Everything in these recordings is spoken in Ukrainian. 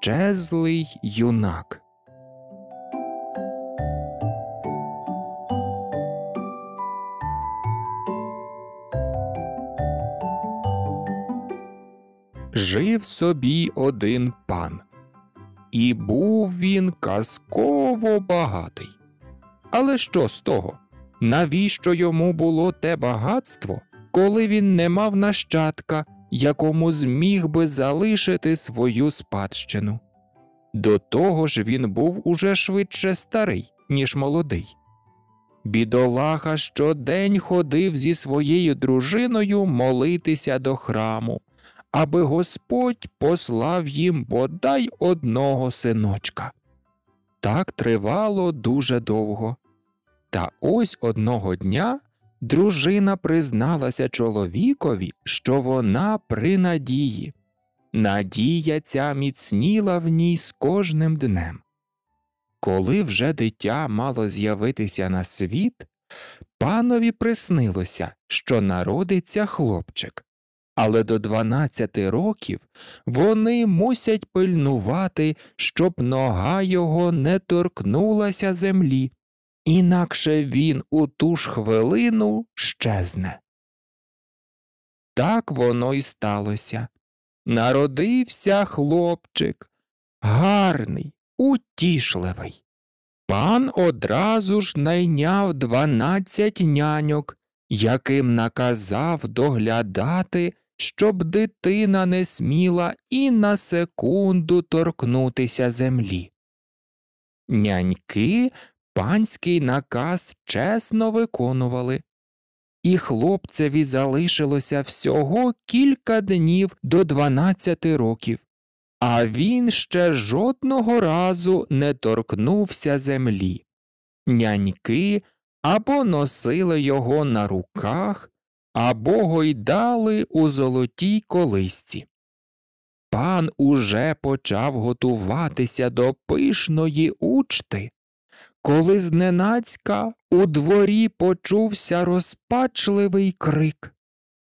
щезлий юнак. Жив собі один пан, і був він казково багатий. Але що з того? Навіщо йому було те багатство, коли він не мав нащадка, якому зміг би залишити свою спадщину. До того ж він був уже швидше старий, ніж молодий. Бідолаха щодень ходив зі своєю дружиною молитися до храму, аби Господь послав їм бодай одного синочка. Так тривало дуже довго. Та ось одного дня дружина призналася чоловікові, що вона при надії. Надія ця міцніла в ній з кожним днем. Коли вже дитя мало з'явитися на світ, панові приснилося, що народиться хлопчик. Але до дванадцяти років вони мусять пильнувати, щоб нога його не торкнулася землі, інакше він у ту ж хвилину щезне. Так воно й сталося. Народився хлопчик, гарний, утішливий. Пан одразу ж найняв дванадцять няньок, яким наказав доглядати, щоб дитина не сміла і на секунду торкнутися землі. Няньки панський наказ чесно виконували. І хлопцеві залишилося всього кілька днів до дванадцяти років, а він ще жодного разу не торкнувся землі. Няньки або носили його на руках, або гойдали у золотій колисці. Пан уже почав готуватися до пишної учти, коли зненацька у дворі почувся розпачливий крик.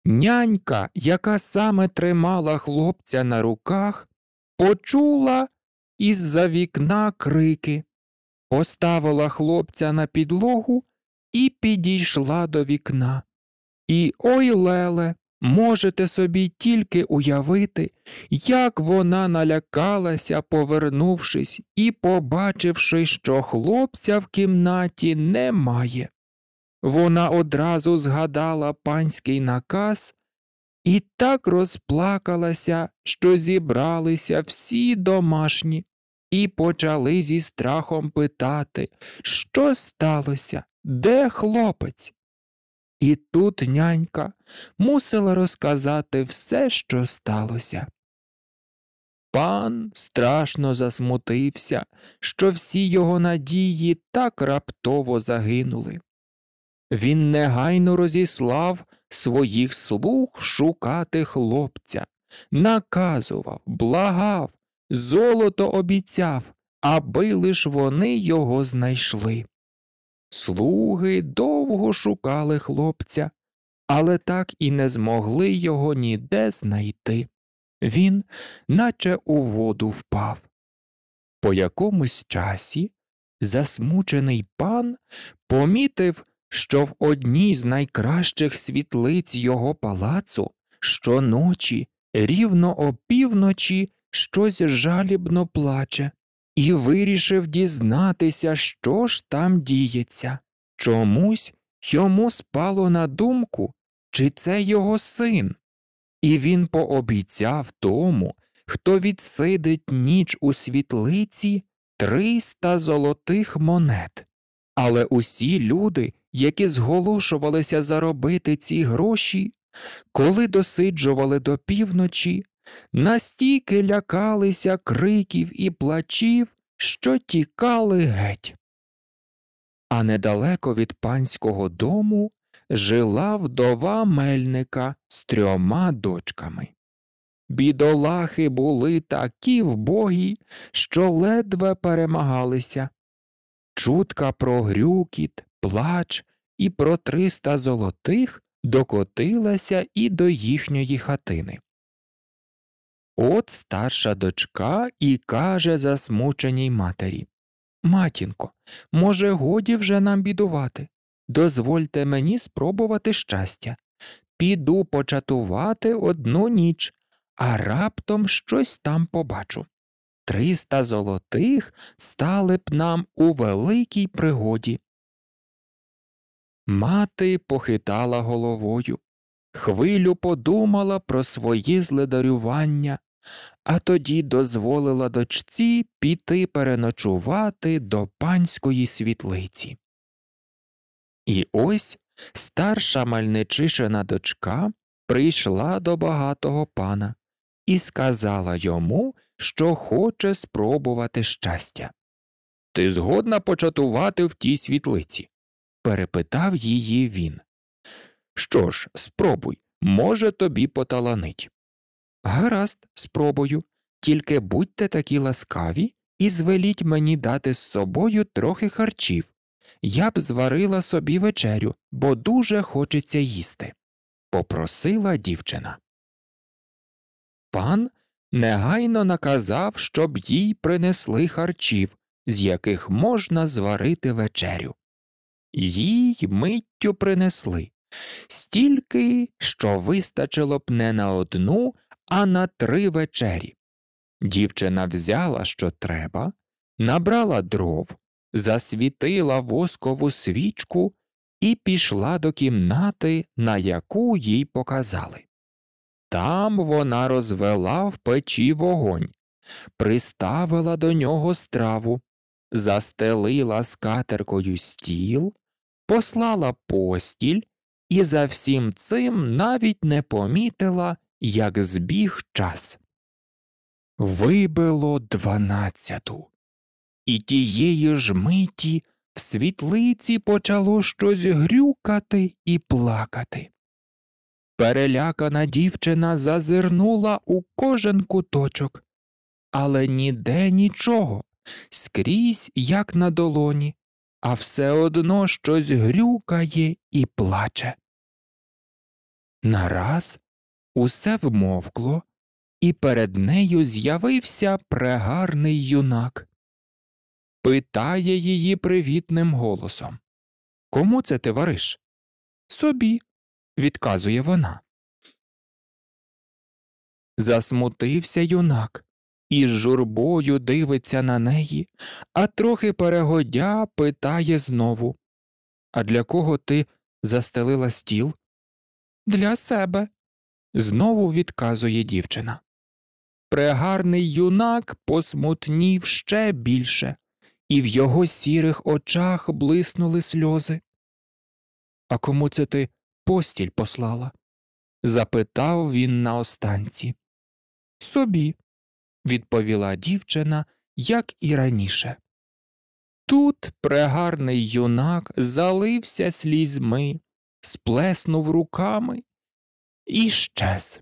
Нянька, яка саме тримала хлопця на руках, почула із за вікна крики, поставила хлопця на підлогу і підійшла до вікна. І ой леле, Можете собі тільки уявити, як вона налякалася, повернувшись і побачивши, що хлопця в кімнаті немає. Вона одразу згадала панський наказ і так розплакалася, що зібралися всі домашні, і почали зі страхом питати, що сталося, де хлопець? І тут нянька мусила розказати все, що сталося. Пан страшно засмутився, що всі його надії так раптово загинули. Він негайно розіслав своїх слуг шукати хлопця, наказував, благав, золото обіцяв, аби лиш вони його знайшли. Слуги довго шукали хлопця, але так і не змогли його ніде знайти. Він наче у воду впав. По якомусь часі засмучений пан помітив, що в одній з найкращих світлиць його палацу щоночі, рівно опівночі, щось жалібно плаче і вирішив дізнатися, що ж там діється. Чомусь йому спало на думку, чи це його син, і він пообіцяв тому, хто відсидить ніч у світлиці триста золотих монет. Але усі люди, які зголошувалися заробити ці гроші, коли досиджували до півночі, Настільки лякалися криків і плачів, що тікали геть. А недалеко від панського дому жила вдова мельника з трьома дочками. Бідолахи були такі вбогі, що ледве перемагалися. Чутка про грюкіт, плач і про триста золотих докотилася і до їхньої хатини. От старша дочка і каже засмученій матері Матінко, може, годі вже нам бідувати. Дозвольте мені спробувати щастя. Піду початувати одну ніч, а раптом щось там побачу. Триста золотих стали б нам у великій пригоді. Мати похитала головою. Хвилю подумала про свої зледарювання, а тоді дозволила дочці піти переночувати до панської світлиці. І ось старша мальничишина дочка прийшла до багатого пана і сказала йому, що хоче спробувати щастя. Ти згодна початувати в тій світлиці? перепитав її він. Що ж, спробуй, може, тобі поталанить. Гаразд, спробую, тільки будьте такі ласкаві і звеліть мені дати з собою трохи харчів. Я б зварила собі вечерю, бо дуже хочеться їсти. Попросила дівчина. Пан негайно наказав, щоб їй принесли харчів, з яких можна зварити вечерю. Їй миттю принесли стільки, що вистачило б не на одну, а на три вечері. Дівчина взяла, що треба, набрала дров, засвітила воскову свічку і пішла до кімнати, на яку їй показали. Там вона розвела в печі вогонь, приставила до нього страву, застелила скатеркою стіл, послала постіль і за всім цим навіть не помітила, як збіг час. Вибило дванадцяту, і тієї ж миті в світлиці почало щось грюкати і плакати. Перелякана дівчина зазирнула у кожен куточок, але ніде нічого, скрізь, як на долоні, а все одно щось грюкає і плаче. Нараз усе вмовкло, і перед нею з'явився прегарний юнак. Питає її привітним голосом Кому це ти вариш? Собі, відказує вона. Засмутився юнак і з журбою дивиться на неї, а трохи перегодя питає знову А для кого ти застелила стіл? Для себе, знову відказує дівчина. Прегарний юнак посмутнів ще більше, і в його сірих очах блиснули сльози. А кому це ти постіль послала? запитав він на останці. Собі, відповіла дівчина, як і раніше. Тут прегарний юнак залився слізьми, сплеснув руками i щез.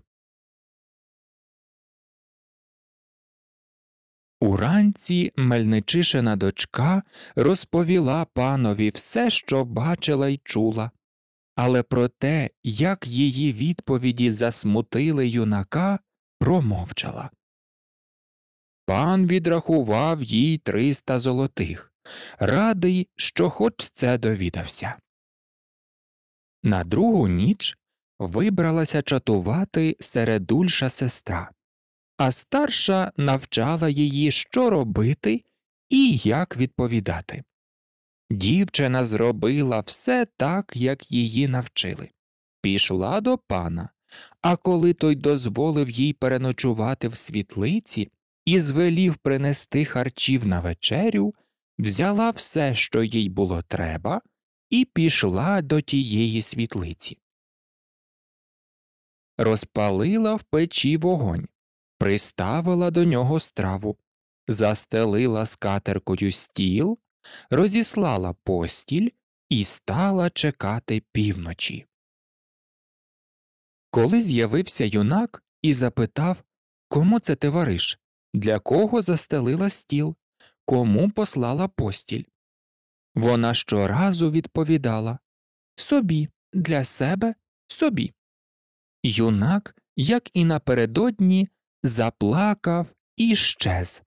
Уранці Мельничишина дочка розповіла панові все, що бачила й чула, але про те, як її відповіді засмутили юнака, промовчала. Пан відрахував їй триста золотих, радий, що хоч це довідався. На другу ніч вибралася чатувати середульша сестра, а старша навчала її, що робити і як відповідати. Дівчина зробила все так, як її навчили, пішла до пана, а коли той дозволив їй переночувати в світлиці і звелів принести харчів на вечерю, взяла все, що їй було треба, і пішла до тієї світлиці розпалила в печі вогонь, приставила до нього страву, застелила скатеркою стіл, розіслала постіль і стала чекати півночі. Коли з'явився юнак і запитав, кому це ти вариш, для кого застелила стіл, кому послала постіль. Вона щоразу відповідала Собі, для себе, собі. Юнак, як і напередодні, заплакав і щез.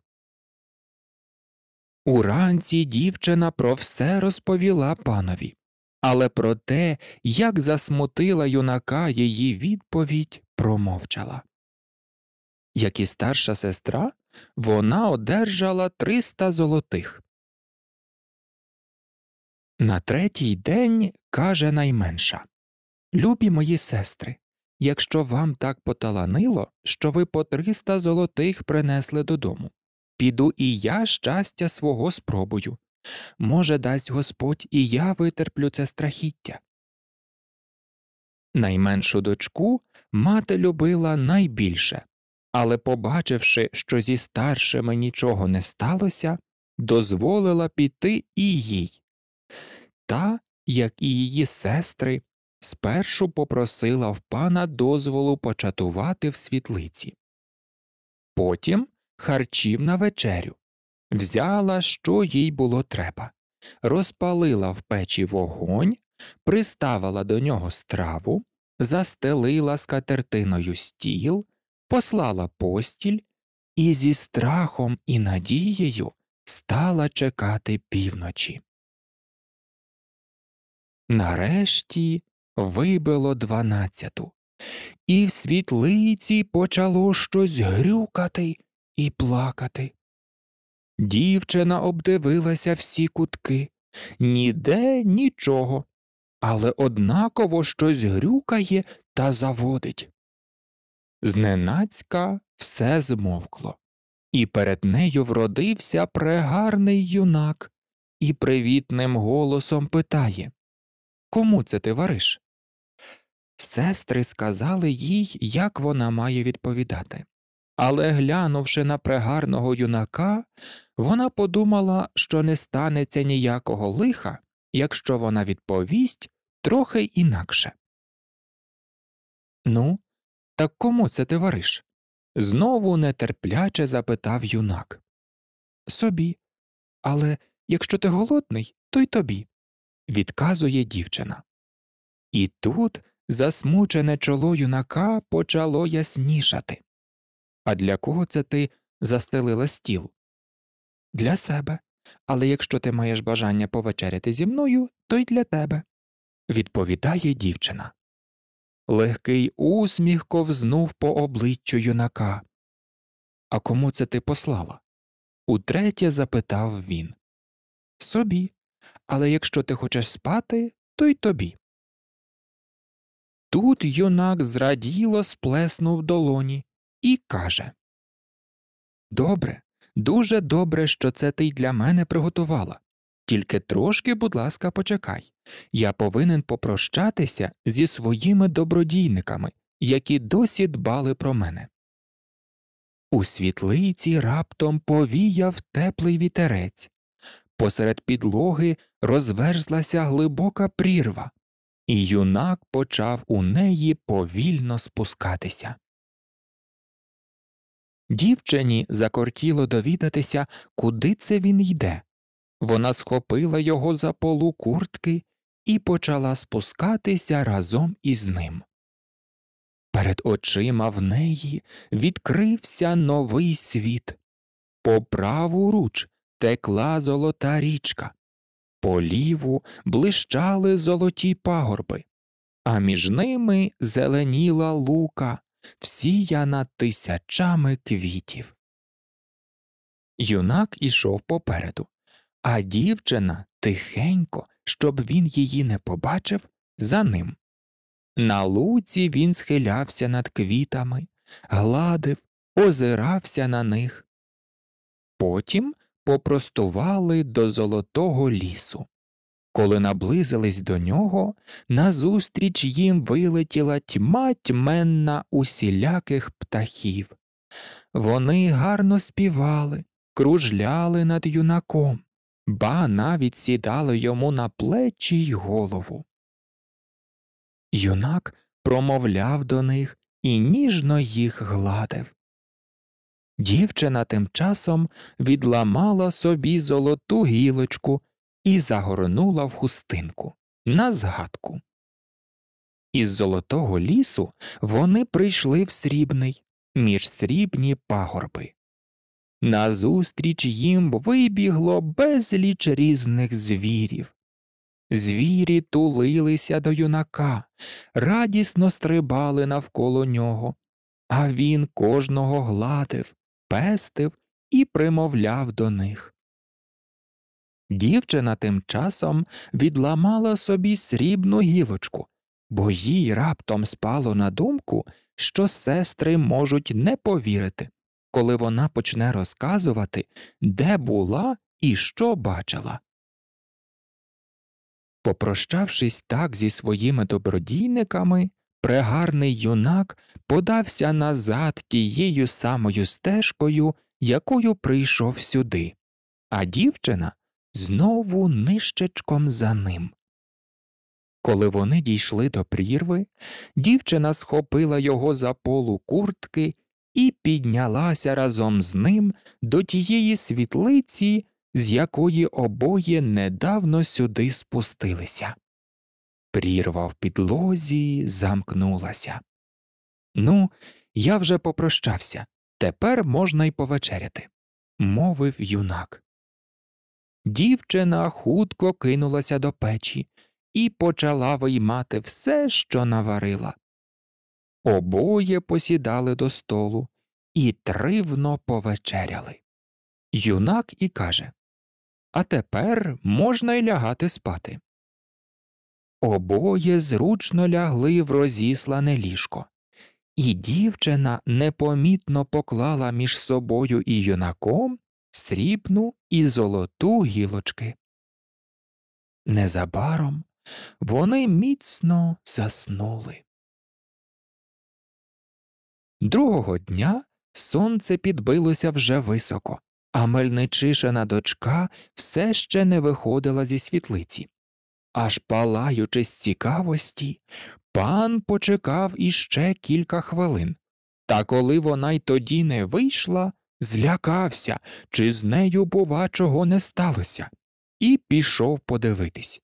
Уранці дівчина про все розповіла панові, але про те, як засмутила юнака її відповідь, промовчала. Як і старша сестра, вона одержала 300 золотих. На третій день каже найменша Любі мої сестри, якщо вам так поталанило, що ви по триста золотих принесли додому. Піду і я щастя свого спробую. Може, дасть Господь і я витерплю це страхіття. Найменшу дочку мати любила найбільше, але, побачивши, що зі старшими нічого не сталося, дозволила піти і їй. Та, як і її сестри, спершу попросила в пана дозволу початувати в світлиці. Потім харчів на вечерю, взяла, що їй було треба, розпалила в печі вогонь, приставила до нього страву, застелила скатертиною стіл, послала постіль і зі страхом і надією стала чекати півночі. Нарешті вибило дванадцяту, і в світлиці почало щось грюкати і плакати. Дівчина обдивилася всі кутки, ніде нічого, але однаково щось грюкає та заводить. Зненацька все змовкло, і перед нею вродився прегарний юнак і привітним голосом питає Кому це ти вариш? Сестри сказали їй, як вона має відповідати. Але глянувши на прегарного юнака, вона подумала, що не станеться ніякого лиха, якщо вона відповість трохи інакше. Ну, так кому це ти вариш? знову нетерпляче запитав юнак. Собі. Але якщо ти голодний, то й тобі, відказує дівчина. І тут засмучене чоло юнака почало яснішати. А для кого це ти застелила стіл? Для себе. Але якщо ти маєш бажання повечеряти зі мною, то й для тебе, відповідає дівчина. Легкий усміх ковзнув по обличчю юнака. А кому це ти послала? Утретє запитав він. Собі. Але якщо ти хочеш спати, то й тобі. Тут юнак зраділо сплеснув долоні і каже Добре, дуже добре, що це ти й для мене приготувала. Тільки трошки, будь ласка, почекай. Я повинен попрощатися зі своїми добродійниками, які досі дбали про мене. У світлиці раптом повіяв теплий вітерець. Посеред підлоги розверзлася глибока прірва, і юнак почав у неї повільно спускатися. Дівчині закортіло довідатися, куди це він йде. Вона схопила його за полу куртки і почала спускатися разом із ним. Перед очима в неї відкрився новий світ. По праву руч текла золота річка, по ліву блищали золоті пагорби, а між ними зеленіла лука, всіяна тисячами квітів. Юнак ішов попереду, а дівчина тихенько, щоб він її не побачив, за ним. На луці він схилявся над квітами, гладив, озирався на них. Потім попростували до Золотого лісу. Коли наблизились до нього, назустріч їм вилетіла тьма тьменна усіляких птахів. Вони гарно співали, кружляли над юнаком, ба навіть сідали йому на плечі й голову. Юнак промовляв до них і ніжно їх гладив. Дівчина тим часом відламала собі золоту гілочку і загорнула в хустинку на згадку. Із золотого лісу вони прийшли в срібний, між срібні пагорби. Назустріч їм вибігло безліч різних звірів. Звірі тулилися до юнака, радісно стрибали навколо нього, а він кожного гладив, пестив і примовляв до них. Дівчина тим часом відламала собі срібну гілочку, бо їй раптом спало на думку, що сестри можуть не повірити, коли вона почне розказувати, де була і що бачила. Попрощавшись так зі своїми добродійниками, прегарний юнак подався назад тією самою стежкою, якою прийшов сюди, а дівчина знову нищечком за ним. Коли вони дійшли до прірви, дівчина схопила його за полу куртки і піднялася разом з ним до тієї світлиці, з якої обоє недавно сюди спустилися прірва в підлозі замкнулася. Ну, я вже попрощався, тепер можна й повечеряти, мовив юнак. Дівчина хутко кинулася до печі і почала виймати все, що наварила. Обоє посідали до столу і тривно повечеряли. Юнак і каже А тепер можна й лягати спати. Обоє зручно лягли в розіслане ліжко, і дівчина непомітно поклала між собою і юнаком срібну і золоту гілочки. Незабаром вони міцно заснули. Другого дня сонце підбилося вже високо, а мельничишина дочка все ще не виходила зі світлиці аж палаючи з цікавості, пан почекав іще кілька хвилин, та коли вона й тоді не вийшла, злякався, чи з нею, бува, чого не сталося, і пішов подивитись.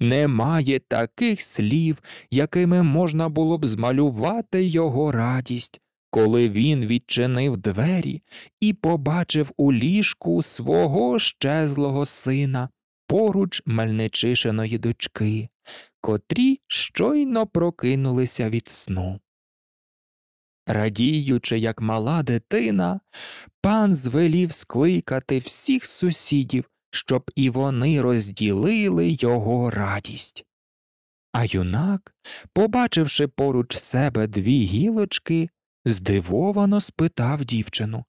Немає таких слів, якими можна було б змалювати його радість, коли він відчинив двері і побачив у ліжку свого щезлого сина, поруч мальничишиної дочки, котрі щойно прокинулися від сну. Радіючи, як мала дитина, пан звелів скликати всіх сусідів, щоб і вони розділили його радість. А юнак, побачивши поруч себе дві гілочки, здивовано спитав дівчину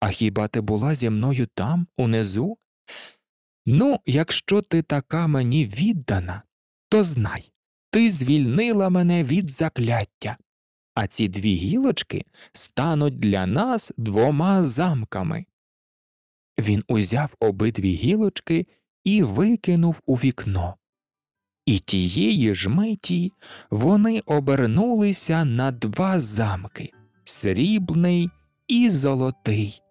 А хіба ти була зі мною там, унизу? Ну, якщо ти така мені віддана, то знай, ти звільнила мене від закляття, а ці дві гілочки стануть для нас двома замками. Він узяв обидві гілочки і викинув у вікно. І тієї ж миті вони обернулися на два замки срібний і золотий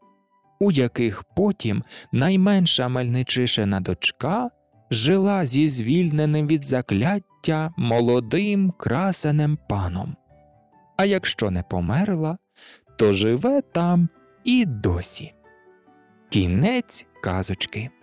у яких потім найменша мельничишина дочка жила зі звільненим від закляття молодим красеним паном. А якщо не померла, то живе там і досі. Кінець казочки.